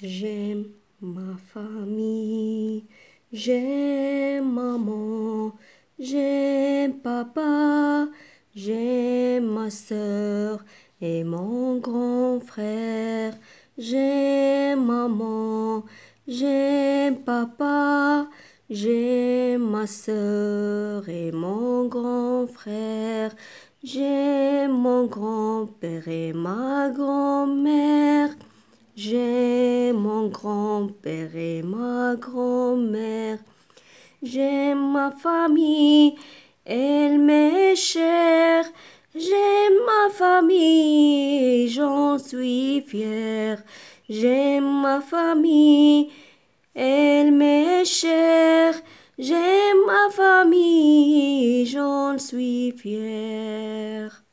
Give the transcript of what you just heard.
J'aime ma famille, j'aime maman, j'aime papa, j'aime ma soeur et mon grand frère. J'aime maman, j'aime papa, j'aime ma soeur et mon grand frère. J'aime mon grand-père et ma grand-mère. J'aime mon grand-père et ma grand-mère. j'aime ma famille, elle m'est chère. j'aime ma famille, j'en suis fière. J'aime ma famille, elle m'est chère. j'aime ma famille, j'en suis fière.